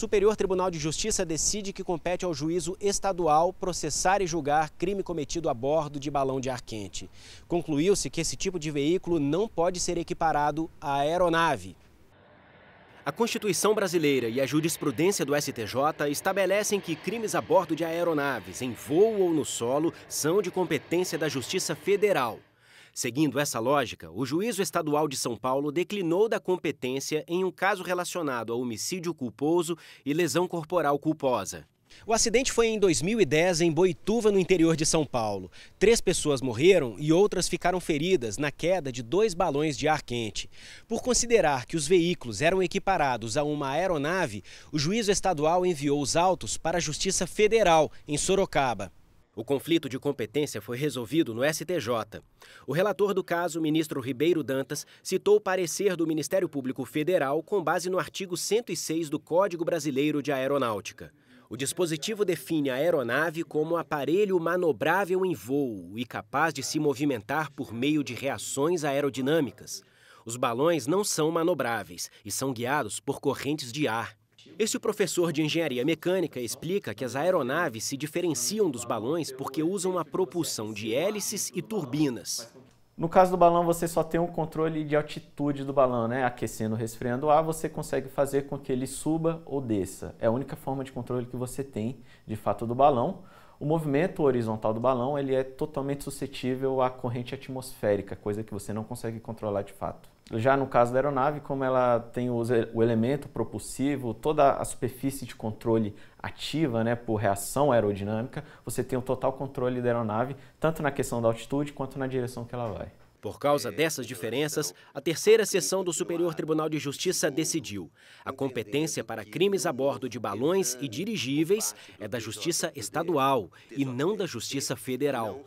Superior Tribunal de Justiça decide que compete ao juízo estadual processar e julgar crime cometido a bordo de balão de ar quente. Concluiu-se que esse tipo de veículo não pode ser equiparado à aeronave. A Constituição brasileira e a jurisprudência do STJ estabelecem que crimes a bordo de aeronaves, em voo ou no solo, são de competência da Justiça Federal. Seguindo essa lógica, o Juízo Estadual de São Paulo declinou da competência em um caso relacionado a homicídio culposo e lesão corporal culposa. O acidente foi em 2010 em Boituva, no interior de São Paulo. Três pessoas morreram e outras ficaram feridas na queda de dois balões de ar quente. Por considerar que os veículos eram equiparados a uma aeronave, o juízo estadual enviou os autos para a Justiça Federal, em Sorocaba. O conflito de competência foi resolvido no STJ. O relator do caso, ministro Ribeiro Dantas, citou o parecer do Ministério Público Federal com base no artigo 106 do Código Brasileiro de Aeronáutica. O dispositivo define a aeronave como um aparelho manobrável em voo e capaz de se movimentar por meio de reações aerodinâmicas. Os balões não são manobráveis e são guiados por correntes de ar. Este professor de engenharia mecânica explica que as aeronaves se diferenciam dos balões porque usam a propulsão de hélices e turbinas. No caso do balão, você só tem o um controle de altitude do balão, né? Aquecendo, resfriando o ah, ar, você consegue fazer com que ele suba ou desça. É a única forma de controle que você tem, de fato, do balão. O movimento horizontal do balão ele é totalmente suscetível à corrente atmosférica, coisa que você não consegue controlar de fato. Já no caso da aeronave, como ela tem o elemento propulsivo, toda a superfície de controle ativa né, por reação aerodinâmica, você tem o total controle da aeronave, tanto na questão da altitude quanto na direção que ela vai. Por causa é, dessas diferenças, a terceira sessão do Superior Tribunal de Justiça decidiu. A competência para crimes a bordo de balões e dirigíveis é da Justiça Estadual e não da Justiça Federal.